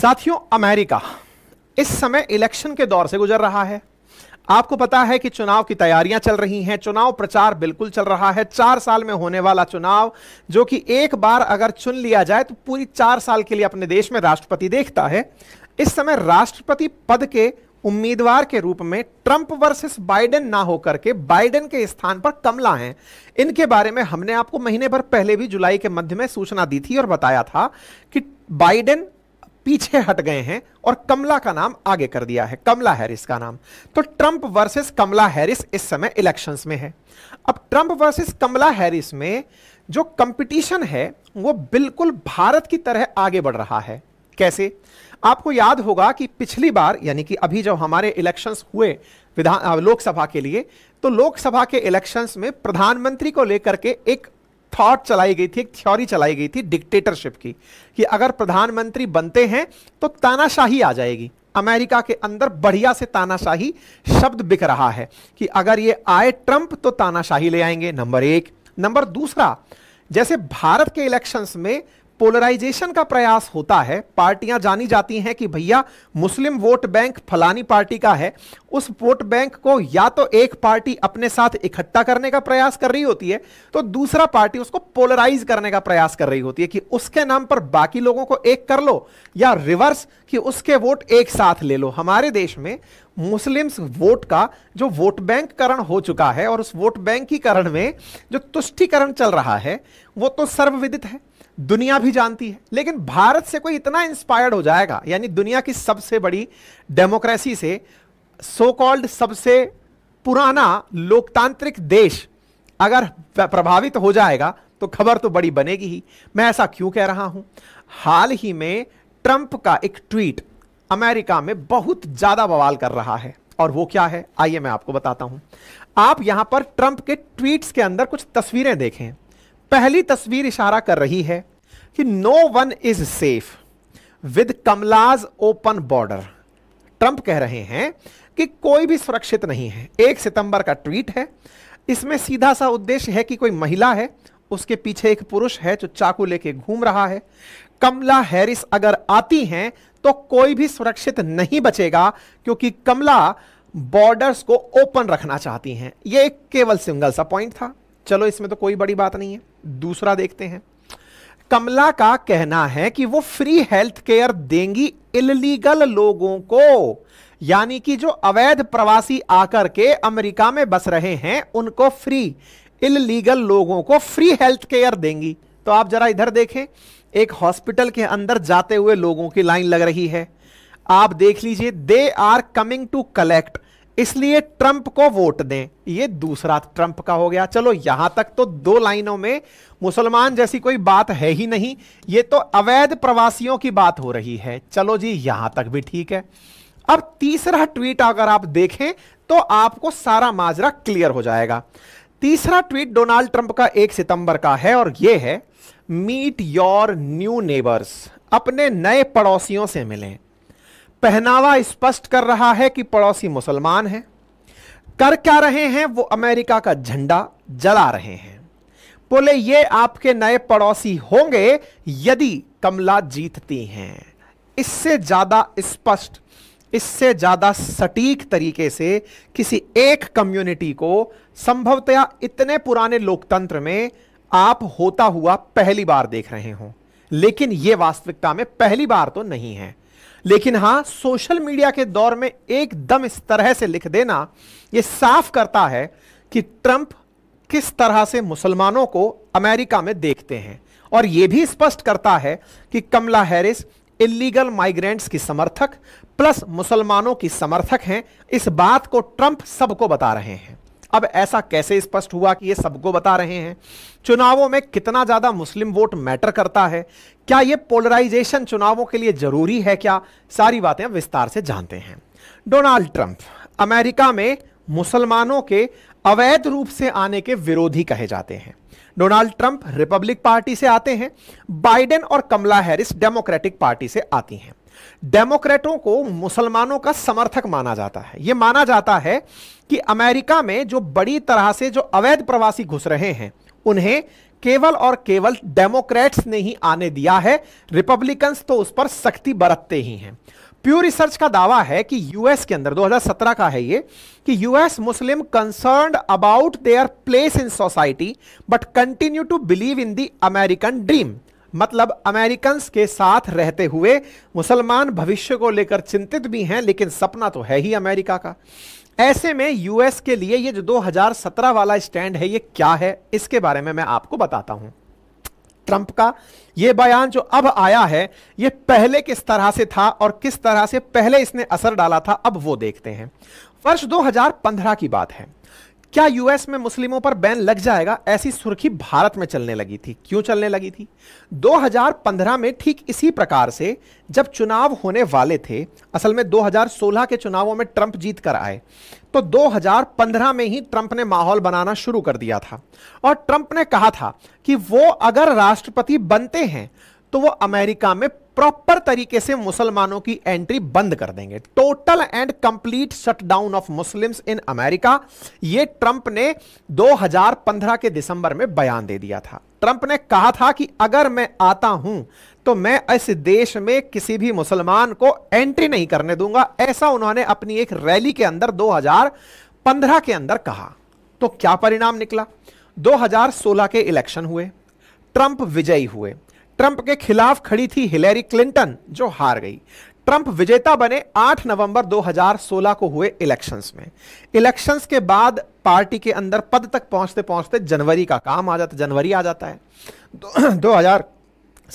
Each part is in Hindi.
साथियों अमेरिका इस समय इलेक्शन के दौर से गुजर रहा है आपको पता है कि चुनाव की तैयारियां चल रही हैं चुनाव प्रचार बिल्कुल चल रहा है चार साल में होने वाला चुनाव जो कि एक बार अगर चुन लिया जाए तो पूरी चार साल के लिए अपने देश में राष्ट्रपति देखता है इस समय राष्ट्रपति पद के उम्मीदवार के रूप में ट्रंप वर्सेस बाइडेन ना होकर के बाइडेन के स्थान पर कमला हैं इनके बारे में हमने आपको महीने भर पहले भी जुलाई के मध्य में सूचना दी थी और बताया था कि बाइडेन पीछे हट गए हैं और कमला का नाम आगे कर दिया है कमला हैरिस का नाम तो ट्रंप वर्सेस कमला हैरिस इस समय इलेक्शंस में है अब ट्रंप वर्सेस कमला हैरिस में जो कंपटीशन है वो बिल्कुल भारत की तरह आगे बढ़ रहा है कैसे आपको याद होगा कि पिछली बार यानी कि अभी जब हमारे इलेक्शंस हुए विधान लोकसभा के लिए तो लोकसभा के इलेक्शंस में प्रधानमंत्री को लेकर के एक थॉट चलाई गई थी एक थ्योरी चलाई गई थी डिक्टेटरशिप की कि अगर प्रधानमंत्री बनते हैं तो तानाशाही आ जाएगी अमेरिका के अंदर बढ़िया से तानाशाही शब्द बिक रहा है कि अगर ये आए ट्रंप तो तानाशाही ले आएंगे नंबर एक नंबर दूसरा जैसे भारत के इलेक्शंस में पोलराइजेशन का प्रयास होता है पार्टियां जानी जाती हैं कि भैया मुस्लिम वोट बैंक फलानी पार्टी का है उस वोट बैंक को या तो एक पार्टी अपने साथ इकट्ठा करने का प्रयास कर रही होती है तो दूसरा पार्टी उसको पोलराइज करने का प्रयास कर रही होती है कि उसके नाम पर बाकी लोगों को एक कर लो या रिवर्स कि उसके वोट एक साथ ले लो हमारे देश में मुस्लिम्स वोट का जो वोट बैंक करण हो चुका है और उस वोट बैंक की करण में जो तुष्टिकरण चल रहा है वो तो सर्वविदित है दुनिया भी जानती है लेकिन भारत से कोई इतना इंस्पायर्ड हो जाएगा यानी दुनिया की सबसे बड़ी डेमोक्रेसी से सो कॉल्ड सबसे पुराना लोकतांत्रिक देश अगर प्रभावित हो जाएगा तो खबर तो बड़ी बनेगी ही मैं ऐसा क्यों कह रहा हूं हाल ही में ट्रंप का एक ट्वीट अमेरिका में बहुत ज्यादा बवाल कर रहा है और वो क्या है आइए मैं आपको बताता हूं आप यहां पर ट्रंप के ट्वीट्स के अंदर कुछ तस्वीरें देखें पहली तस्वीर इशारा कर रही है कि no one is safe with Kamala's open border Trump कह रहे हैं कि कोई भी सुरक्षित नहीं है एक सितंबर का ट्वीट है इसमें सीधा सा उद्देश्य है कि कोई महिला है उसके पीछे एक पुरुष है जो चाकू लेके घूम रहा है कमला हैरिस अगर आती हैं तो कोई भी सुरक्षित नहीं बचेगा क्योंकि कमला बॉर्डर्स को ओपन रखना चाहती हैं यह एक केवल सिंगल सा पॉइंट था चलो इसमें तो कोई बड़ी बात नहीं है दूसरा देखते हैं कमला का कहना है कि वो फ्री हेल्थ केयर देंगी इलीगल लोगों को यानी कि जो अवैध प्रवासी आकर के अमेरिका में बस रहे हैं उनको फ्री इलीगल लोगों को फ्री हेल्थ केयर देंगी तो आप जरा इधर देखें एक हॉस्पिटल के अंदर जाते हुए लोगों की लाइन लग रही है आप देख लीजिए they are coming to collect इसलिए ट्रंप को वोट दें ये दूसरा ट्रंप का हो गया चलो यहां तक तो दो लाइनों में मुसलमान जैसी कोई बात है ही नहीं ये तो अवैध प्रवासियों की बात हो रही है चलो जी यहां तक भी ठीक है अब तीसरा ट्वीट अगर आप देखें तो आपको सारा माजरा क्लियर हो जाएगा तीसरा ट्वीट डोनाल्ड ट्रंप का एक सितंबर का है और यह है मीट योर न्यू नेबर्स अपने नए पड़ोसियों से मिलें पहनावा स्पष्ट कर रहा है कि पड़ोसी मुसलमान हैं कर क्या रहे हैं वो अमेरिका का झंडा जला रहे हैं बोले ये आपके नए पड़ोसी होंगे यदि कमला जीतती हैं इससे ज्यादा स्पष्ट इससे ज्यादा सटीक तरीके से किसी एक कम्युनिटी को संभवतया इतने पुराने लोकतंत्र में आप होता हुआ पहली बार देख रहे हो लेकिन यह वास्तविकता में पहली बार तो नहीं है लेकिन हां सोशल मीडिया के दौर में एकदम इस तरह से लिख देना यह साफ करता है कि ट्रंप किस तरह से मुसलमानों को अमेरिका में देखते हैं और यह भी स्पष्ट करता है कि कमला हैरिस इलीगल माइग्रेंट्स की समर्थक प्लस मुसलमानों की समर्थक हैं इस बात को ट्रंप सबको बता रहे हैं अब ऐसा कैसे स्पष्ट हुआ कि ये सबको बता रहे हैं चुनावों में कितना ज्यादा मुस्लिम वोट मैटर करता है क्या यह पोलराइजेशन चुनावों के लिए जरूरी है क्या सारी बातें विस्तार से जानते हैं डोनाल्ड ट्रंप अमेरिका में मुसलमानों के अवैध रूप से आने के विरोधी कहे जाते हैं डोनाल्ड ट्रंप रिपब्लिक पार्टी से आते हैं बाइडेन और कमला हैरिस डेमोक्रेटिक पार्टी से आती हैं डेमोक्रेटों को मुसलमानों का समर्थक माना जाता है यह माना जाता है कि अमेरिका में जो बड़ी तरह से जो अवैध प्रवासी घुस रहे हैं उन्हें केवल और केवल डेमोक्रेट्स ने ही आने दिया है रिपब्लिकन्स तो उस पर सख्ती बरतते ही हैं प्यू रिसर्च का दावा है कि यूएस के अंदर 2017 का है ये कि US Muslim concern about their place in society but continue to believe in the American dream मतलब अमेरिकन के साथ रहते हुए मुसलमान भविष्य को लेकर चिंतित भी हैं लेकिन सपना तो है ही अमेरिका का ऐसे में यूएस के लिए ये जो 2017 वाला स्टैंड है ये क्या है इसके बारे में मैं आपको बताता हूं ट्रंप का ये बयान जो अब आया है ये पहले किस तरह से था और किस तरह से पहले इसने असर डाला था अब वो देखते हैं वर्ष 2015 की बात है क्या यूएस में मुस्लिमों पर बैन लग जाएगा ऐसी सुर्खी भारत में चलने लगी थी क्यों चलने लगी थी 2015 में ठीक इसी प्रकार से जब चुनाव होने वाले थे असल में 2016 के चुनावों में ट्रंप जीत कर आए तो 2015 में ही ट्रंप ने माहौल बनाना शुरू कर दिया था और ट्रंप ने कहा था कि वो अगर राष्ट्रपति बनते हैं तो वो अमेरिका में प्रॉपर तरीके से मुसलमानों की एंट्री बंद कर देंगे total and complete shutdown of Muslims in America ये ट्रंप ने 2015 के दिसंबर में बयान दे दिया था ट्रंप ने कहा था कि अगर मैं आता हूं तो मैं इस देश में किसी भी मुसलमान को एंट्री नहीं करने दूंगा ऐसा उन्होंने अपनी एक रैली के अंदर दो के अंदर कहा तो क्या परिणाम निकला 2016 के इलेक्शन हुए ट्रंप विजयी हुए ट्रंप के खिलाफ खड़ी थी हिलेरी क्लिंटन जो हार गई ट्रंप विजेता बने 8 नवंबर 2016 को हुए इलेक्शंस में इलेक्शंस के बाद पार्टी के अंदर पद तक पहुंचते पहुंचते जनवरी का काम आ जाता जनवरी आ जाता है दो, दो हजार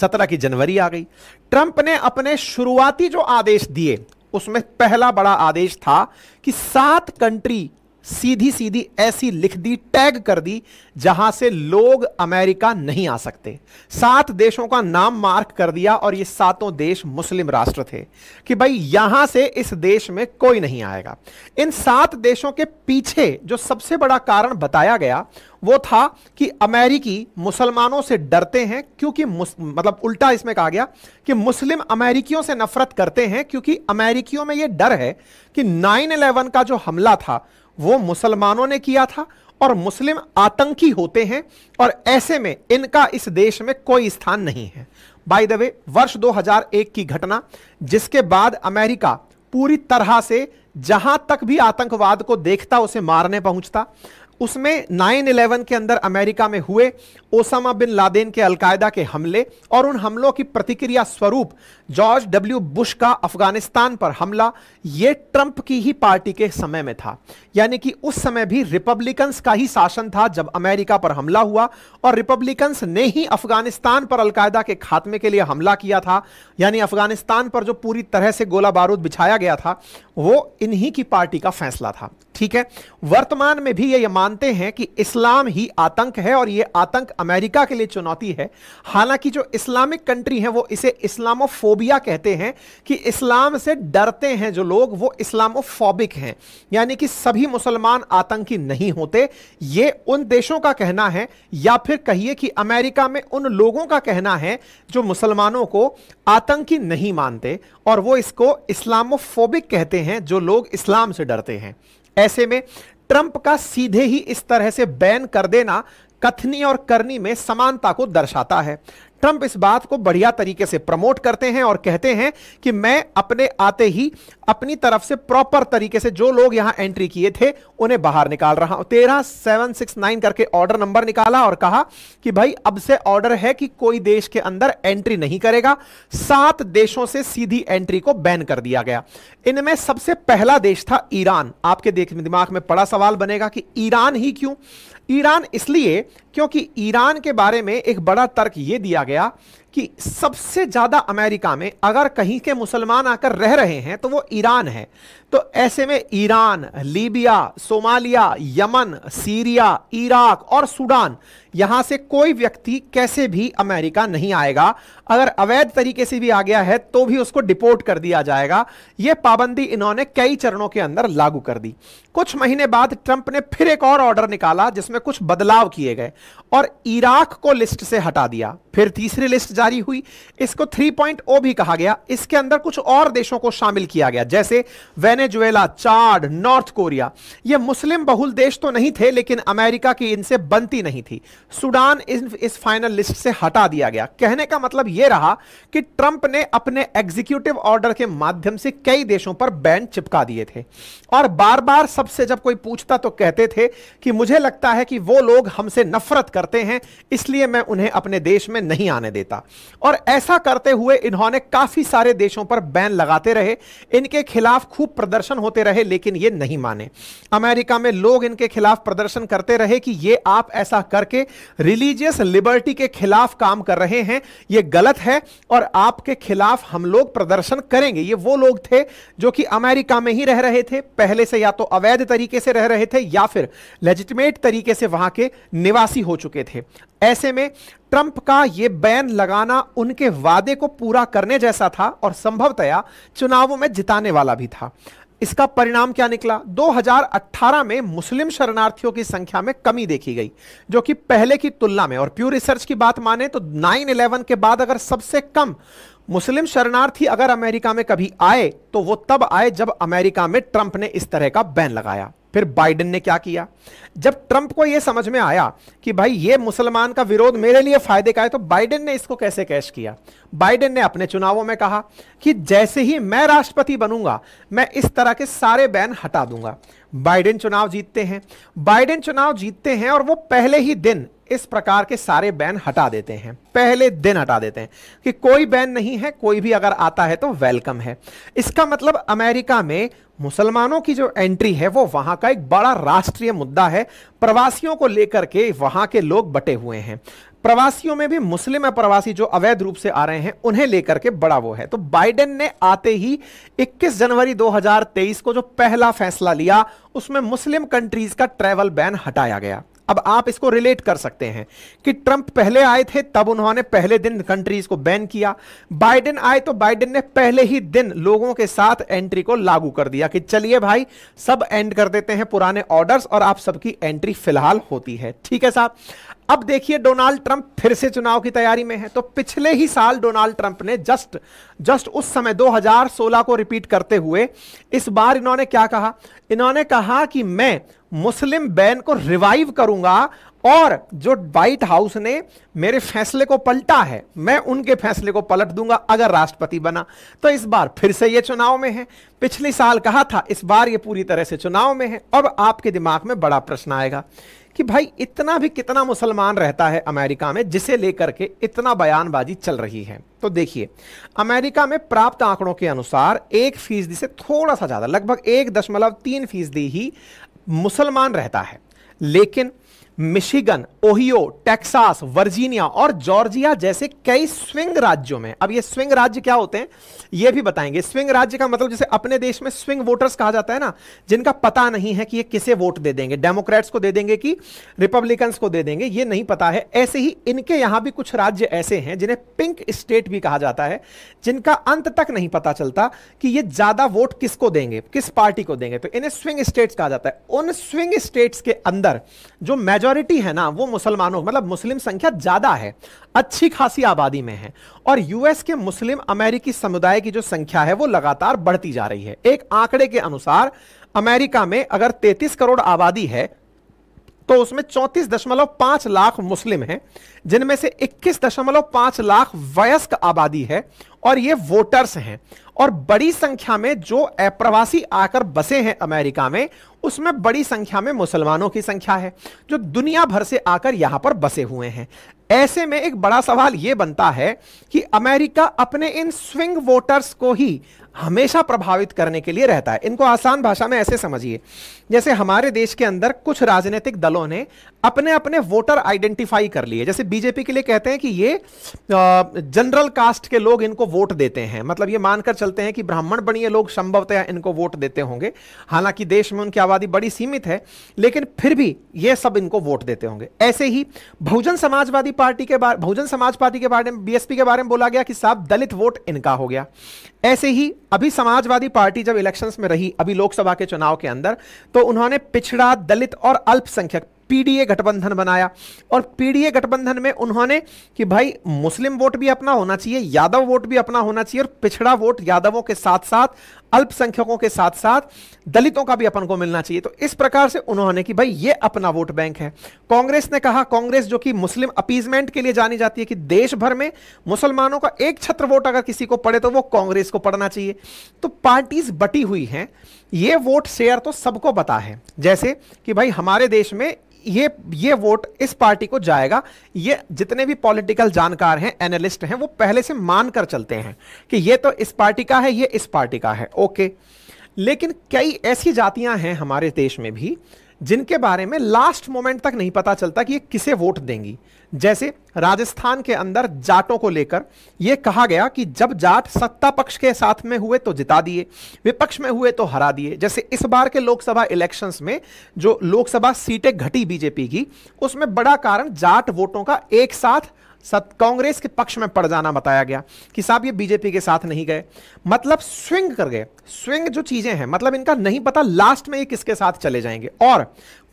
सत्रह की जनवरी आ गई ट्रंप ने अपने शुरुआती जो आदेश दिए उसमें पहला बड़ा आदेश था कि सात कंट्री सीधी सीधी ऐसी लिख दी टैग कर दी जहां से लोग अमेरिका नहीं आ सकते सात देशों का नाम मार्क कर दिया और ये सातों देश मुस्लिम राष्ट्र थे कि भाई यहां से इस देश में कोई नहीं आएगा इन सात देशों के पीछे जो सबसे बड़ा कारण बताया गया वो था कि अमेरिकी मुसलमानों से डरते हैं क्योंकि मतलब उल्टा इसमें कहा गया कि मुस्लिम अमेरिकियों से नफरत करते हैं क्योंकि अमेरिकियों में यह डर है कि नाइन इलेवन का जो हमला था वो मुसलमानों ने किया था और मुस्लिम आतंकी होते हैं और ऐसे में इनका इस देश में कोई स्थान नहीं है बाय द वे वर्ष 2001 की घटना जिसके बाद अमेरिका पूरी तरह से जहां तक भी आतंकवाद को देखता उसे मारने पहुंचता उसमें नाइन इलेवन के अंदर अमेरिका में हुए ओसामा बिन लादेन के अलकायदा के हमले और उन हमलों की प्रतिक्रिया स्वरूप जॉर्ज डब्ल्यू बुश का अफगानिस्तान पर हमला ये ट्रंप की ही पार्टी के समय में था यानी कि उस समय भी रिपब्लिकन्स का ही शासन था जब अमेरिका पर हमला हुआ और रिपब्लिकन्स ने ही अफगानिस्तान पर अलकायदा के खात्मे के लिए हमला किया था यानी अफगानिस्तान पर जो पूरी तरह से गोला बारूद बिछाया गया था वो इन्हीं की पार्टी का फैसला था ठीक है वर्तमान में भी ये मानते हैं कि इस्लाम ही आतंक है और ये आतंक अमेरिका के लिए चुनौती है हालांकि जो इस्लामिक कंट्री हैं वो इसे इस्लामोफोबिया कहते हैं कि इस्लाम से डरते हैं जो लोग वो इस्लामोफोबिक हैं यानी कि सभी मुसलमान आतंकी नहीं होते ये उन देशों का कहना है या फिर कहिए कि अमेरिका में उन लोगों का कहना है जो मुसलमानों को आतंकी नहीं मानते और वो इसको इस्लामोफोबिक कहते हैं जो लोग इस्लाम से डरते हैं ऐसे में ट्रंप का सीधे ही इस तरह से बैन कर देना कथनी और करनी में समानता को दर्शाता है ट्रंप इस बात को बढ़िया तरीके से प्रमोट करते हैं और कहते हैं कि मैं अपने आते ही अपनी तरफ से प्रॉपर तरीके से जो लोग यहां एंट्री किए थे उन्हें बाहर निकाल रहा हूं तेरह सेवन सिक्स नाइन करके ऑर्डर नंबर निकाला और कहा कि भाई अब से ऑर्डर है कि कोई देश के अंदर एंट्री नहीं करेगा सात देशों से सीधी एंट्री को बैन कर दिया गया इनमें सबसे पहला देश था ईरान आपके दिमाग में बड़ा सवाल बनेगा कि ईरान ही क्यों ईरान इसलिए क्योंकि ईरान के बारे में एक बड़ा तर्क यह दिया गया कि सबसे ज़्यादा अमेरिका में अगर कहीं के मुसलमान आकर रह रहे हैं तो वो ईरान है तो ऐसे में Iran Libya Somalia Yemen Syria Iraq और सूडान यहां से कोई व्यक्ति कैसे भी अमेरिका नहीं आएगा अगर अवैध तरीके से भी आ गया है तो भी उसको डिपोर्ट कर दिया जाएगा यह पाबंदी इन्होंने कई चरणों के अंदर लागू कर दी कुछ महीने बाद ट्रंप ने फिर एक और ऑर्डर निकाला जिसमें कुछ बदलाव किए गए और इराक को लिस्ट से हटा दिया फिर तीसरी लिस्ट जारी हुई इसको 3.0 भी कहा गया इसके अंदर कुछ और देशों को शामिल किया गया जैसे वेनेजुएला चाड नॉर्थ कोरिया ये मुस्लिम बहुल देश तो नहीं थे लेकिन अमेरिका की इनसे बनती नहीं थी सूडान इस फाइनल लिस्ट से हटा दिया गया कहने का मतलब यह रहा कि ट्रंप ने अपने एग्जीक्यूटिव ऑर्डर के माध्यम से कई देशों पर बैन चिपका दिए थे और बार बार सबसे जब कोई पूछता तो कहते थे कि मुझे लगता है कि वो लोग हमसे नफरत कर करते हैं इसलिए मैं उन्हें अपने देश में नहीं आने देता और ऐसा करते हुए इन्होंने काफ़ी सारे देशों पर बैन लगाते रहे इनके खिलाफ खूब प्रदर्शन होते रहे लेकिन ये नहीं माने अमेरिका में लोग इनके खिलाफ प्रदर्शन करते रहे कि ये आप ऐसा करके रिलीजियस लिबर्टी के खिलाफ काम कर रहे हैं ये गलत है और आपके खिलाफ हम लोग प्रदर्शन करेंगे ये वो लोग थे जो कि अमेरिका में ही रह रहे थे पहले से या तो अवैध तरीके से रह रहे थे या फिर लेजिटिमेट तरीके से वहां के निवासी हो चुके चुके थे ऐसे में ट्रंप का यह बैन लगाना उनके वादे को पूरा करने जैसा था और संभवतया चुनावों में जिताने वाला भी था इसका परिणाम क्या निकला 2018 में मुस्लिम शरणार्थियों की संख्या में कमी देखी गई जो कि पहले की तुलना में और प्यू रिसर्च की बात माने तो 9/11 के बाद अगर सबसे कम मुस्लिम शरणार्थी अगर अमेरिका में कभी आए तो वो तब आए जब अमेरिका में ट्रंप ने इस तरह का बैन लगाया फिर बाइडन ने क्या किया जब ट्रंप को यह समझ में आया कि भाई ये मुसलमान का विरोध मेरे लिए फायदे का है तो बाइडेन ने इसको कैसे कैश किया बाइडेन ने अपने चुनावों में कहा कि जैसे ही मैं राष्ट्रपति बनूंगा मैं इस तरह के सारे बैन हटा दूंगा बाइडेन चुनाव जीतते हैं बाइडेन चुनाव जीतते हैं और वो पहले ही दिन इस प्रकार के सारे बैन हटा देते हैं पहले दिन हटा देते हैं कि कोई बैन नहीं है कोई भी अगर आता है तो वेलकम है इसका मतलब अमेरिका में मुसलमानों की जो एंट्री है वो वहां का एक बड़ा राष्ट्रीय मुद्दा है प्रवासियों को लेकर के वहां के लोग बटे हुए हैं प्रवासियों में भी मुस्लिम प्रवासी जो अवैध रूप से आ रहे हैं उन्हें लेकर के बड़ा वो है तो बाइडेन ने आते ही 21 जनवरी 2023 को जो पहला फैसला लिया उसमें मुस्लिम कंट्रीज का ट्रैवल बैन हटाया गया अब आप इसको रिलेट कर सकते हैं कि ट्रंप पहले आए थे तब उन्होंने पहले दिन कंट्रीज को बैन किया बाइडेन आए तो बाइडेन ने पहले ही दिन लोगों के साथ एंट्री को लागू कर दिया कि चलिए भाई सब एंड कर देते हैं पुराने ऑर्डर्स और आप सबकी एंट्री फिलहाल होती है ठीक है साहब अब देखिए डोनाल्ड ट्रंप फिर से चुनाव की तैयारी में है तो पिछले ही साल डोनाल्ड ट्रंप ने जस्ट जस्ट उस समय 2016 को रिपीट करते हुए इस बार इन्होंने क्या कहा इन्होंने कहा कि मैं मुस्लिम बैन को रिवाइव करूंगा और जो व्हाइट हाउस ने मेरे फैसले को पलटा है मैं उनके फैसले को पलट दूंगा अगर राष्ट्रपति बना तो इस बार फिर से ये चुनाव में है पिछले साल कहा था इस बार ये पूरी तरह से चुनाव में है अब आपके दिमाग में बड़ा प्रश्न आएगा कि भाई इतना भी कितना मुसलमान रहता है अमेरिका में जिसे लेकर के इतना बयानबाजी चल रही है तो देखिए अमेरिका में प्राप्त आंकड़ों के अनुसार एक फीसदी से थोड़ा सा ज़्यादा लगभग एक दशमलव तीन फीसदी ही मुसलमान रहता है लेकिन मिशिगन ओहियो टेक्सास वर्जीनिया और जॉर्जिया जैसे कई स्विंग राज्यों में अब ये स्विंग राज्य क्या होते हैं ये भी बताएंगे स्विंग राज्य का मतलब जैसे अपने देश में स्विंग वोटर्स कहा जाता है ना जिनका पता नहीं है कि ये किसे वोट दे देंगे डेमोक्रेट्स को दे देंगे कि रिपब्लिकन्स को दे देंगे ये नहीं पता है ऐसे ही इनके यहां भी कुछ राज्य ऐसे हैं जिन्हें पिंक स्टेट भी कहा जाता है जिनका अंत तक नहीं पता चलता कि ये ज्यादा वोट किसको देंगे किस पार्टी को देंगे तो इन्हें स्विंग स्टेट्स कहा जाता है उन स्विंग स्टेट्स के अंदर जो मैज मेजोरिटी है ना वो मुसलमानों मतलब मुस्लिम संख्या ज़्यादा है अच्छी खासी आबादी में है और यूएस के मुस्लिम अमेरिकी समुदाय की जो संख्या है वो लगातार बढ़ती जा रही है एक आंकड़े के अनुसार अमेरिका में अगर 33 करोड़ आबादी है तो उसमें चौंतीस दशमलव पांच लाख मुस्लिम हैं जिनमें से इक्कीस दशमलव पांच लाख वयस्क आबादी है और ये वोटर्स हैं और बड़ी संख्या में जो अप्रवासी आकर बसे हैं अमेरिका में उसमें बड़ी संख्या में मुसलमानों की संख्या है जो दुनिया भर से आकर यहां पर बसे हुए हैं ऐसे में एक बड़ा सवाल यह बनता है कि अमेरिका अपने इन स्विंग वोटर्स को ही हमेशा प्रभावित करने के लिए रहता है इनको आसान भाषा में ऐसे समझिए जैसे हमारे देश के अंदर कुछ राजनीतिक दलों ने अपने अपने वोटर आइडेंटिफाई कर लिए जैसे बीजेपी के लिए कहते हैं कि ये जनरल कास्ट के लोग इनको वोट देते हैं मतलब ये मानकर चलते हैं कि ब्राह्मण बनिए लोग संभवतः इनको वोट देते होंगे हालांकि देश में उनकी आबादी बड़ी सीमित है लेकिन फिर भी ये सब इनको वोट देते होंगे ऐसे ही बहुजन समाजवादी पार्टी के बारे बहुजन समाज पार्टी के बारे में बीएसपी के बारे में बोला गया कि साहब दलित वोट इनका हो गया ऐसे ही अभी समाजवादी पार्टी जब इलेक्शंस में रही अभी लोकसभा के चुनाव के अंदर तो उन्होंने पिछड़ा दलित और अल्पसंख्यक पीडीए गठबंधन बनाया और पीडीए गठबंधन में उन्होंने कि भाई मुस्लिम वोट भी अपना होना चाहिए यादव वोट भी अपना होना चाहिए और पिछड़ा वोट यादवों के साथ साथ अल्पसंख्यकों के साथ साथ दलितों का भी अपन को मिलना चाहिए तो इस प्रकार से उन्होंने कि भाई ये अपना वोट बैंक है कांग्रेस ने कहा कांग्रेस जो कि मुस्लिम अपीजमेंट के लिए जानी जाती है कि देश भर में मुसलमानों का एक छत्र वोट अगर किसी को पड़े तो वो कांग्रेस को पड़ना चाहिए तो पार्टीज बटी हुई हैं ये वोट शेयर तो सबको पता है जैसे कि भाई हमारे देश में ये ये वोट इस पार्टी को जाएगा ये जितने भी पॉलिटिकल जानकार हैं एनालिस्ट हैं वो पहले से मान कर चलते हैं कि ये तो इस पार्टी का है ये इस पार्टी का है ओके लेकिन कई ऐसी जातियां हैं हमारे देश में भी जिनके बारे में लास्ट मोमेंट तक नहीं पता चलता कि ये किसे वोट देंगी जैसे राजस्थान के अंदर जाटों को लेकर यह कहा गया कि जब जाट सत्ता पक्ष के साथ में हुए तो जिता दिए विपक्ष में हुए तो हरा दिए जैसे इस बार के लोकसभा इलेक्शंस में जो लोकसभा सीटें घटी बीजेपी की उसमें बड़ा कारण जाट वोटों का एक साथ कांग्रेस के पक्ष में पड़ जाना बताया गया कि साहब ये बीजेपी के साथ नहीं गए मतलब स्विंग कर गए स्विंग जो चीजें हैं मतलब इनका नहीं पता लास्ट में ये किसके साथ चले जाएंगे और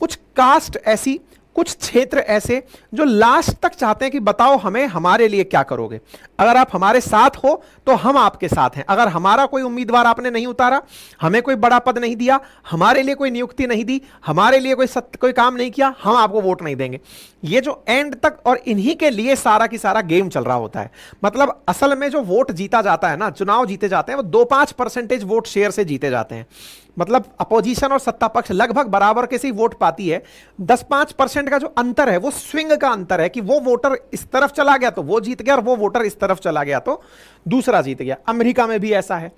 कुछ कास्ट ऐसी कुछ क्षेत्र ऐसे जो लास्ट तक चाहते हैं कि बताओ हमें हमारे लिए क्या करोगे अगर आप हमारे साथ हो तो हम आपके साथ हैं अगर हमारा कोई उम्मीदवार आपने नहीं उतारा हमें कोई बड़ा पद नहीं दिया हमारे लिए कोई नियुक्ति नहीं दी हमारे लिए कोई सत्य कोई काम नहीं किया हम आपको वोट नहीं देंगे ये जो एंड तक और इन्हीं के लिए सारा की सारा गेम चल रहा होता है मतलब असल में जो वोट जीता जाता है ना चुनाव जीते जाते हैं वो दो पांच परसेंटेज वोट शेयर से जीते जाते हैं मतलब अपोजिशन और सत्ता पक्ष लगभग बराबर के से वोट पाती है दस पांच परसेंट का जो अंतर है वो स्विंग का अंतर है कि वो वोटर इस तरफ चला गया तो वो जीत गया और वो वोटर इस तरफ चला गया तो दूसरा जीत गया अमेरिका में भी ऐसा है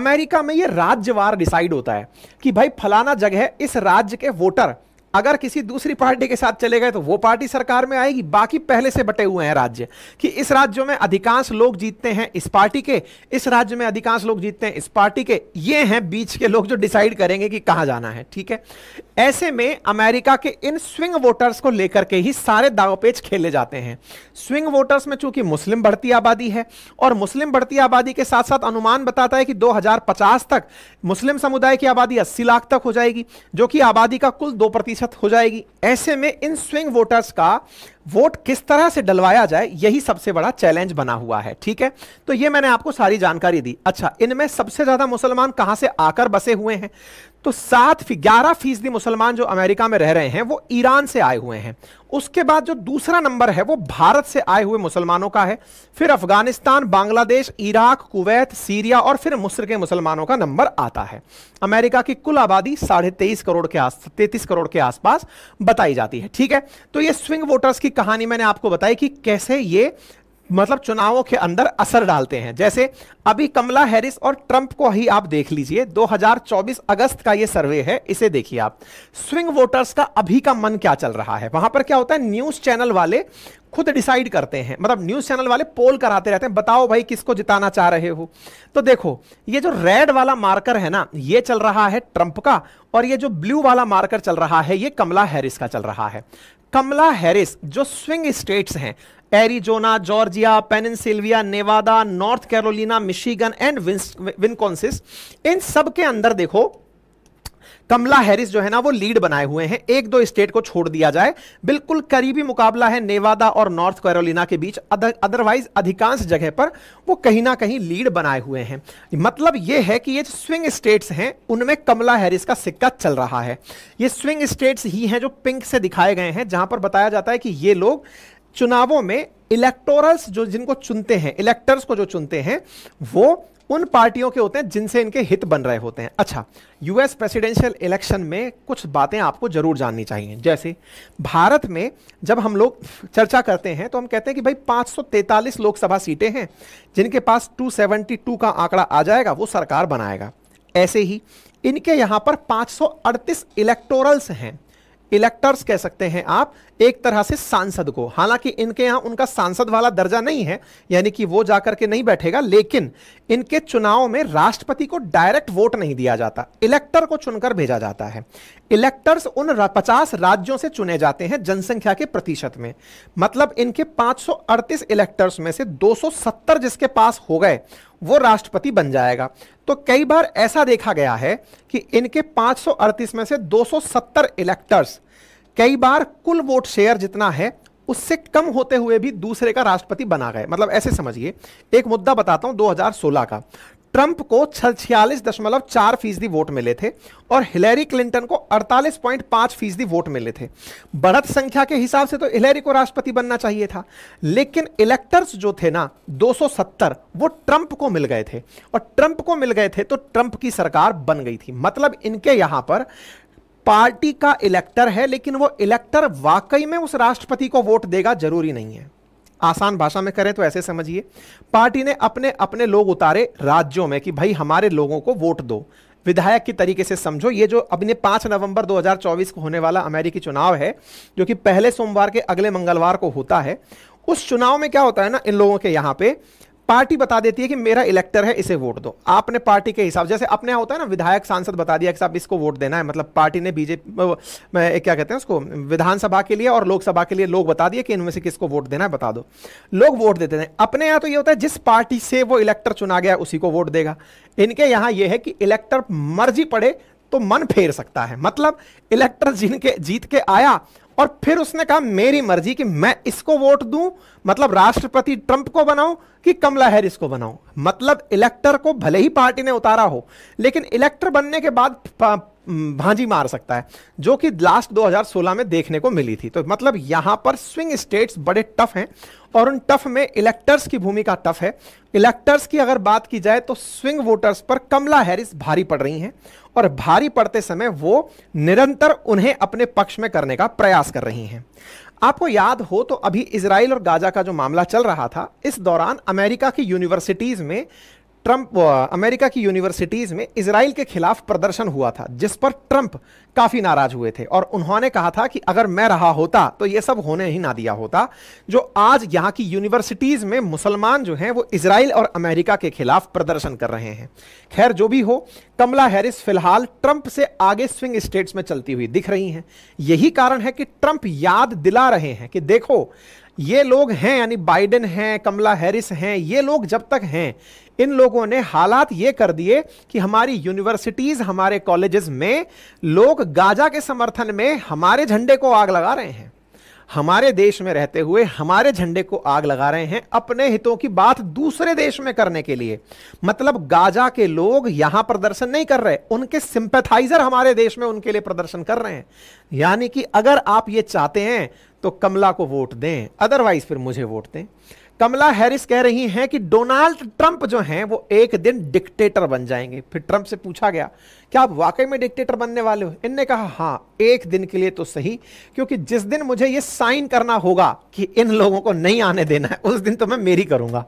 अमेरिका में ये राज्यवार डिसाइड होता है कि भाई फलाना जगह इस राज्य के वोटर अगर किसी दूसरी पार्टी के साथ चले गए तो वो पार्टी सरकार में आएगी बाकी पहले से बटे हुए हैं राज्य कि इस राज्य में अधिकांश लोग जीतते हैं इस पार्टी के इस राज्य में अधिकांश लोग जीतते हैं इस पार्टी के ये हैं बीच के लोग जो डिसाइड करेंगे कि कहां जाना है ठीक है ऐसे में अमेरिका के इन स्विंग वोटर्स को लेकर के ही सारे दावपेच खेले जाते हैं स्विंग वोटर्स में चूंकि मुस्लिम बढ़ती आबादी है और मुस्लिम बढ़ती आबादी के साथ साथ अनुमान बताता है कि 2050 तक मुस्लिम समुदाय की आबादी अस्सी लाख तक हो जाएगी जो कि आबादी का कुल दो प्रतिशत प्रतिशत हो जाएगी ऐसे में इन स्विंग वोटर्स का वोट किस तरह से डलवाया जाए यही सबसे बड़ा चैलेंज बना हुआ है ठीक है तो ये मैंने आपको सारी जानकारी दी अच्छा इनमें सबसे ज्यादा मुसलमान कहां से आकर बसे हुए हैं तो सात ग्यारह फीसदी मुसलमान जो अमेरिका में रह रहे हैं वो ईरान से आए हुए हैं उसके बाद जो दूसरा नंबर है वो भारत से आए हुए मुसलमानों का है फिर Afghanistan Bangladesh Iraq Kuwait Syria और फिर मिस्र के मुसलमानों का नंबर आता है अमेरिका की कुल आबादी साढ़े तेईस करोड़ के आस तैतीस करोड़ के आसपास बताई जाती है ठीक है तो ये स्विंग वोटर्स की कहानी मैंने आपको बताई कि कैसे ये मतलब चुनावों के अंदर असर डालते हैं जैसे अभी कमला हैरिस और ट्रंप को ही आप देख लीजिए 2024 अगस्त का ये सर्वे है इसे देखिए आप स्विंग वोटर्स का अभी का मन क्या चल रहा है वहां पर क्या होता है न्यूज चैनल वाले खुद डिसाइड करते हैं मतलब न्यूज चैनल वाले पोल कराते रहते हैं बताओ भाई किसको जिताना चाह रहे हो तो देखो ये जो रेड वाला मार्कर है ना ये चल रहा है ट्रंप का और ये जो ब्लू वाला मार्कर चल रहा है ये कमला हैरिस का चल रहा है कमला हैरिस जो स्विंग स्टेट्स हैं Arizona Georgia Pennsylvania Nevada North Carolina Michigan and Wisconsin इन सब के अंदर देखो कमला हैरिस जो है ना वो लीड बनाए हुए हैं एक दो स्टेट को छोड़ दिया जाए बिल्कुल करीबी मुकाबला है नेवादा और नॉर्थ कैरोलिना के बीच अदरवाइज अधिकांश जगह पर वो कहीं ना कहीं लीड बनाए हुए हैं मतलब ये है कि ये स्विंग स्टेट्स हैं उनमें कमला हैरिस का सिक्का चल रहा है ये स्विंग स्टेट्स ही हैं जो पिंक से दिखाए गए हैं जहां पर बताया जाता है कि ये लोग चुनावों में इलेक्टोरल्स जो जिनको चुनते हैं इलेक्टर्स को जो चुनते हैं वो उन पार्टियों के होते हैं जिनसे इनके हित बन रहे होते हैं अच्छा यूएस प्रेसिडेंशियल इलेक्शन में कुछ बातें आपको जरूर जाननी चाहिए जैसे भारत में जब हम लोग चर्चा करते हैं तो हम कहते हैं कि भाई 543 लोकसभा सीटें हैं जिनके पास 272 का आंकड़ा आ जाएगा वो सरकार बनाएगा ऐसे ही इनके यहाँ पर 538 इलेक्टोरल्स हैं इलेक्टर्स कह सकते हैं आप एक तरह से सांसद को हालांकि इनके यहां उनका सांसद वाला दर्जा नहीं है यानी कि वो जाकर के नहीं बैठेगा लेकिन इनके चुनाव में राष्ट्रपति को डायरेक्ट वोट नहीं दिया जाता इलेक्टर को चुनकर भेजा जाता है इलेक्टर्स उन पचास राज्यों से चुने जाते हैं जनसंख्या के प्रतिशत में मतलब इनके 538 इलेक्टर्स में से 270 जिसके पास हो गए वो राष्ट्रपति बन जाएगा तो कई बार ऐसा देखा गया है कि इनके 538 में से 270 इलेक्टर्स कई बार कुल वोट शेयर जितना है उससे कम होते हुए भी दूसरे का राष्ट्रपति बना गए मतलब ऐसे समझिए एक मुद्दा बताता हूं 2016 का ट्रंप को छियालीस दशमलव चार फीसदी वोट मिले थे और हिलेरी क्लिंटन को 48.5 फीसदी वोट मिले थे बढ़त संख्या के हिसाब से तो हिलेरी को राष्ट्रपति बनना चाहिए था लेकिन इलेक्टर्स जो थे ना 270 वो ट्रंप को मिल गए थे और ट्रंप को मिल गए थे तो ट्रंप की सरकार बन गई थी मतलब इनके यहां पर पार्टी का इलेक्टर है लेकिन वो इलेक्टर वाकई में उस राष्ट्रपति को वोट देगा जरूरी नहीं है आसान भाषा में करें तो ऐसे समझिए पार्टी ने अपने अपने लोग उतारे राज्यों में कि भाई हमारे लोगों को वोट दो विधायक की तरीके से समझो ये जो अपने पांच नवंबर 2024 को होने वाला अमेरिकी चुनाव है जो कि पहले सोमवार के अगले मंगलवार को होता है उस चुनाव में क्या होता है ना इन लोगों के यहां पे पार्टी बता देती है कि मेरा इलेक्टर है इसे वोट दो आपने पार्टी के हिसाब जैसे अपने होता है ना विधायक सांसद बता दिया कि साहब इसको वोट देना है मतलब पार्टी ने बीजेपी क्या कहते हैं उसको विधानसभा के लिए और लोकसभा के लिए लोग बता दिए कि इनमें से किसको वोट देना है बता दो लोग वोट देते हैं अपने यहां तो ये होता है जिस पार्टी से वो इलेक्टर चुना गया उसी को वोट देगा इनके यहां यह है कि इलेक्टर मर्जी पड़े तो मन फेर सकता है मतलब इलेक्टर जिनके जीत के आया और फिर उसने कहा मेरी मर्जी कि मैं इसको वोट दूं मतलब राष्ट्रपति ट्रंप को बनाऊं कि कमला हैरिस को बनाऊं मतलब इलेक्टर को भले ही पार्टी ने उतारा हो लेकिन इलेक्टर बनने के बाद भांजी मार सकता है जो कि लास्ट 2016 में देखने को मिली थी तो मतलब यहां पर स्विंग स्टेट्स बड़े टफ हैं और उन टफ में इलेक्टर्स की भूमिका टफ है इलेक्टर्स की अगर बात की जाए तो स्विंग वोटर्स पर कमला हैरिस भारी पड़ रही हैं और भारी पड़ते समय वो निरंतर उन्हें अपने पक्ष में करने का प्रयास कर रही हैं आपको याद हो तो अभी इसराइल और गाजा का जो मामला चल रहा था इस दौरान अमेरिका की यूनिवर्सिटीज़ में ट्रंप अमेरिका की यूनिवर्सिटीज़ में इसराइल के खिलाफ प्रदर्शन हुआ था जिस पर ट्रंप काफ़ी नाराज़ हुए थे और उन्होंने कहा था कि अगर मैं रहा होता तो यह सब होने ही ना दिया होता जो आज यहां की यूनिवर्सिटीज़ में मुसलमान जो हैं वो इसराइल और अमेरिका के खिलाफ प्रदर्शन कर रहे हैं खैर जो भी हो कमला हैरिस फिलहाल ट्रंप से आगे स्विंग स्टेट्स में चलती हुई दिख रही हैं यही कारण है कि ट्रंप याद दिला रहे हैं कि देखो ये लोग हैं यानी बाइडेन हैं कमला हैरिस हैं ये लोग जब तक हैं इन लोगों ने हालात ये कर दिए कि हमारी यूनिवर्सिटीज हमारे कॉलेजेस में लोग गाजा के समर्थन में हमारे झंडे को आग लगा रहे हैं हमारे देश में रहते हुए हमारे झंडे को आग लगा रहे हैं अपने हितों की बात दूसरे देश में करने के लिए मतलब गाजा के लोग यहां प्रदर्शन नहीं कर रहे उनके सिंपथाइजर हमारे देश में उनके लिए प्रदर्शन कर रहे हैं यानी कि अगर आप ये चाहते हैं तो कमला को वोट दें अदरवाइज फिर मुझे वोट दें कमला हैरिस कह रही हैं कि डोनाल्ड ट्रंप जो हैं वो एक दिन डिक्टेटर बन जाएंगे फिर ट्रंप से पूछा गया क्या आप वाकई में डिक्टेटर बनने वाले हो इनने कहा हाँ एक दिन के लिए तो सही क्योंकि जिस दिन मुझे ये साइन करना होगा कि इन लोगों को नहीं आने देना है उस दिन तो मैं मेरी करूंगा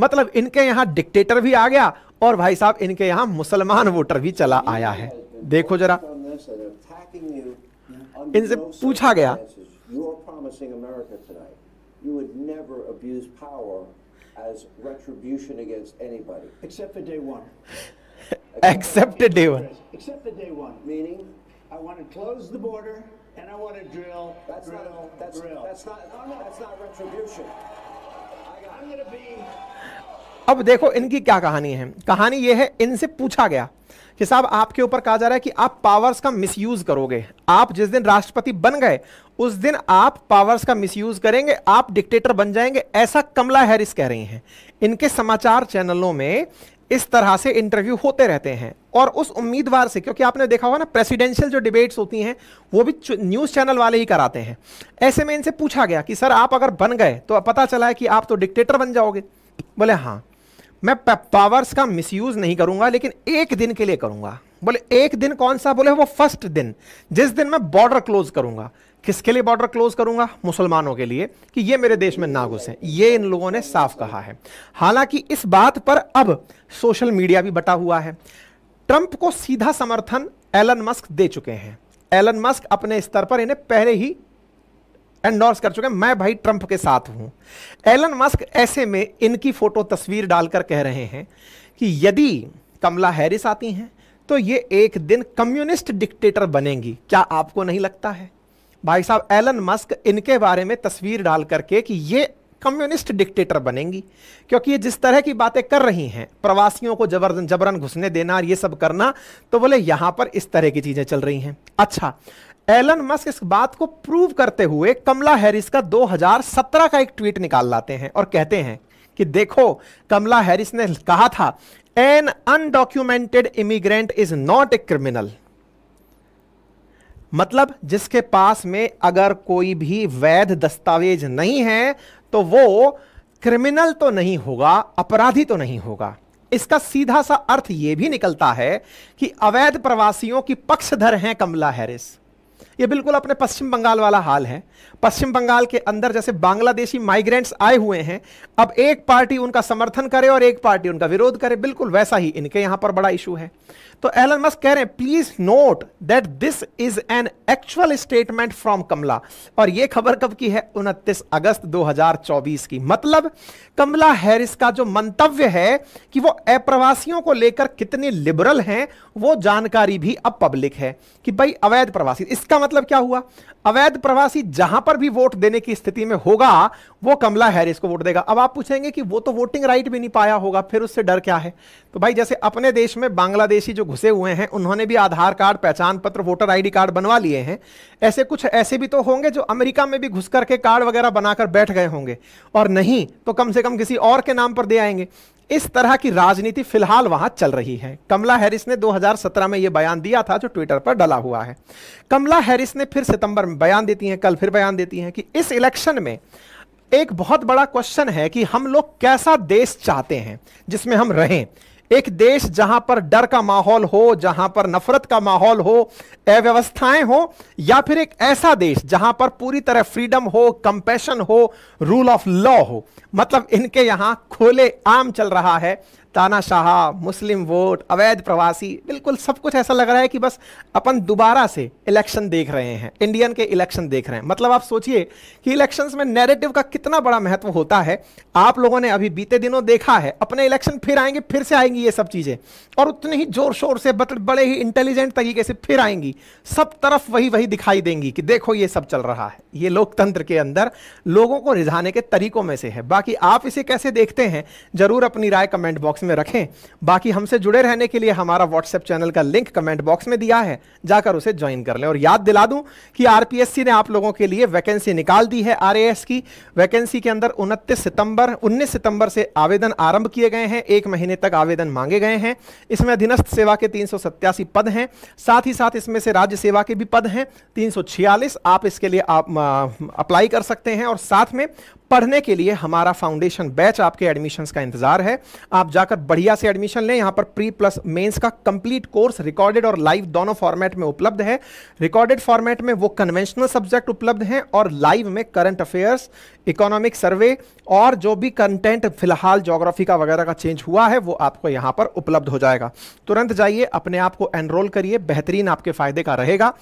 मतलब इनके यहाँ डिक्टेटर भी आ गया और भाई साहब इनके यहाँ मुसलमान वोटर भी चला आया है देखो जरा इनसे पूछा गया you're promising America tonight. You would never abuse power as retribution against anybody. Except for day one. Except for day one. Except for day one. Meaning? I want to close the border and I want to drill. That's drill, not. That's, drill. that's not. No, no, that's not retribution. I, I'm gonna be. अब देखो इनकी क्या कहानी है कहानी ये है इनसे पूछा गया कि साहब आपके ऊपर कहा जा रहा है कि आप पावर्स का मिसयूज करोगे आप जिस दिन राष्ट्रपति बन गए उस दिन आप पावर्स का मिसयूज करेंगे आप डिक्टेटर बन जाएंगे ऐसा कमला हैरिस कह रही हैं इनके समाचार चैनलों में इस तरह से इंटरव्यू होते रहते हैं और उस उम्मीदवार से क्योंकि आपने देखा होगा ना प्रेसिडेंशियल जो डिबेट्स होती हैं वो भी न्यूज़ चैनल वाले ही कराते हैं ऐसे में इनसे पूछा गया कि सर आप अगर बन गए तो पता चला है कि आप तो डिक्टेटर बन जाओगे बोले हाँ मैं पावर्स का मिसयूज नहीं करूंगा लेकिन एक दिन के लिए करूंगा बोले एक दिन कौन सा बोले वो फर्स्ट दिन जिस दिन मैं बॉर्डर क्लोज करूंगा किसके लिए बॉर्डर क्लोज करूंगा मुसलमानों के लिए कि ये मेरे देश में ना घुसे ये इन लोगों ने साफ कहा है हालांकि इस बात पर अब सोशल मीडिया भी बटा हुआ है ट्रंप को सीधा समर्थन एलन मस्क दे चुके हैं एलन मस्क अपने स्तर पर इन्हें पहले ही एंडोर्स कर चुके हैं मैं भाई ट्रंप के साथ हूं एलन मस्क ऐसे में इनकी फोटो तस्वीर डालकर कह रहे हैं कि यदि कमला हैरिस आती हैं तो ये एक दिन कम्युनिस्ट डिक्टेटर बनेंगी क्या आपको नहीं लगता है भाई साहब एलन मस्क इनके बारे में तस्वीर डाल करके कि ये कम्युनिस्ट डिक्टेटर बनेंगी क्योंकि ये जिस तरह की बातें कर रही हैं प्रवासियों को जबरन जबरन घुसने देना और ये सब करना तो बोले यहां पर इस तरह की चीज़ें चल रही हैं अच्छा एलन मस्क इस बात को प्रूव करते हुए कमला हैरिस का 2017 का एक ट्वीट निकाल लाते हैं और कहते हैं कि देखो कमला हैरिस ने कहा था an undocumented immigrant is not a criminal मतलब जिसके पास में अगर कोई भी वैध दस्तावेज नहीं है तो वो क्रिमिनल तो नहीं होगा अपराधी तो नहीं होगा इसका सीधा सा अर्थ यह भी निकलता है कि अवैध प्रवासियों की पक्षधर हैं कमला हैरिस ये बिल्कुल अपने पश्चिम बंगाल वाला हाल है पश्चिम बंगाल के अंदर जैसे बांग्लादेशी माइग्रेंट्स आए हुए हैं अब एक पार्टी उनका समर्थन करे और एक पार्टी उनका विरोध करे बिल्कुल वैसा ही इनके यहां पर बड़ा इशू है तो एलन मस्क कह रहे हैं please note that this is an actual statement from Kamala और यह खबर कब की है 29 अगस्त 2024 की मतलब कमला हैरिस का जो मंतव्य है कि वो अप्रवासियों को लेकर कितने लिबरल हैं वो जानकारी भी अब पब्लिक है कि भाई अवैध प्रवासी इसका मतलब क्या हुआ अवैध प्रवासी जहां पर भी वोट देने की स्थिति में होगा वो कमला हैरिस को वोट देगा अब आप पूछेंगे कि वो तो वोटिंग राइट भी नहीं पाया होगा फिर उससे डर क्या है तो भाई जैसे अपने देश में बांग्लादेशी जो घुसे हुए हैं उन्होंने भी आधार कार्ड पहचान पत्र वोटर आईडी कार्ड बनवा लिए हैं ऐसे कुछ ऐसे भी तो होंगे जो अमेरिका में भी घुस करके कार्ड वगैरह बनाकर बैठ गए होंगे और नहीं तो कम से कम किसी और के नाम पर दे आएंगे इस तरह की राजनीति फिलहाल वहां चल रही है कमला हैरिस ने 2017 में यह बयान दिया था जो ट्विटर पर डला हुआ है कमला हैरिस ने फिर सितंबर में बयान देती हैं कल फिर बयान देती हैं कि इस इलेक्शन में एक बहुत बड़ा क्वेश्चन है कि हम लोग कैसा देश चाहते हैं जिसमें हम रहें एक देश जहां पर डर का माहौल हो जहां पर नफरत का माहौल हो अव्यवस्थाएं हो या फिर एक ऐसा देश जहां पर पूरी तरह फ्रीडम हो कंपेशन हो रूल ऑफ लॉ हो मतलब इनके यहां खोले आम चल रहा है तानाशाह मुस्लिम वोट अवैध प्रवासी बिल्कुल सब कुछ ऐसा लग रहा है कि बस अपन दोबारा से इलेक्शन देख रहे हैं इंडियन के इलेक्शन देख रहे हैं मतलब आप सोचिए कि इलेक्शंस में नैरेटिव का कितना बड़ा महत्व होता है आप लोगों ने अभी बीते दिनों देखा है अपने इलेक्शन फिर आएंगे फिर से आएंगी ये सब चीज़ें और उतने ही जोर शोर से बड़े ही इंटेलिजेंट तरीके से फिर आएंगी सब तरफ वही वही दिखाई देंगी कि देखो ये सब चल रहा है ये लोकतंत्र के अंदर लोगों को रिझाने के तरीकों में से है बाकी आप इसे कैसे देखते हैं जरूर अपनी राय कमेंट बॉक्स बॉक्स में रखें बाकी हमसे जुड़े रहने के लिए हमारा व्हाट्सएप चैनल का लिंक कमेंट बॉक्स में दिया है जाकर उसे ज्वाइन कर लें और याद दिला दूं कि आरपीएससी ने आप लोगों के लिए वैकेंसी निकाल दी है आर की वैकेंसी के अंदर उनतीस सितंबर उन्नीस सितंबर से आवेदन आरंभ किए गए हैं एक महीने तक आवेदन मांगे गए हैं इसमें अधीनस्थ सेवा के तीन पद हैं साथ ही साथ इसमें से राज्य सेवा के भी पद हैं तीन आप इसके लिए अप्लाई कर सकते हैं और साथ में पढ़ने के लिए हमारा फाउंडेशन बैच आपके एडमिशन का इंतजार है आप जाकर बढ़िया से एडमिशन लें यहां पर प्री प्लस मेंस का कंप्लीट कोर्स रिकॉर्डेड और लाइव दोनों फॉर्मेट में उपलब्ध है रिकॉर्डेड फॉर्मेट में वो कन्वेंशनल सब्जेक्ट उपलब्ध हैं और लाइव में करंट अफेयर्स इकोनॉमिक सर्वे और जो भी कंटेंट फिलहाल जोग्राफी का वगैरह का चेंज हुआ है वो आपको यहां पर उपलब्ध हो जाएगा तुरंत जाइए अपने आप को एनरोल करिए बेहतरीन आपके फायदे का रहेगा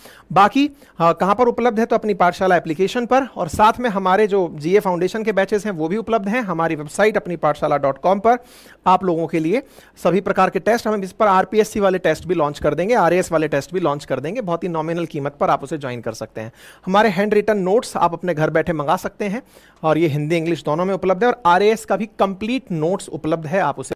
बाकी हाँ, कहां पर उपलब्ध है तो अपनी पाठशाला एप्लीकेशन पर और साथ में हमारे जो जीए फाउंडेशन एडमिशन के बैचेस हैं वो भी उपलब्ध हैं हमारी वेबसाइट अपनी पाठशाला डॉट कॉम पर आप लोगों के लिए सभी प्रकार के टेस्ट हम इस पर आरपीएससी वाले टेस्ट भी लॉन्च कर देंगे आर वाले टेस्ट भी लॉन्च कर देंगे बहुत ही नॉमिनल कीमत पर आप उसे ज्वाइन कर सकते हैं हमारे हैंड रिटन नोट्स आप अपने घर बैठे मंगा सकते हैं और ये हिंदी इंग्लिश दोनों में उपलब्ध है और आर का भी कंप्लीट नोट्स उपलब्ध है आप उसे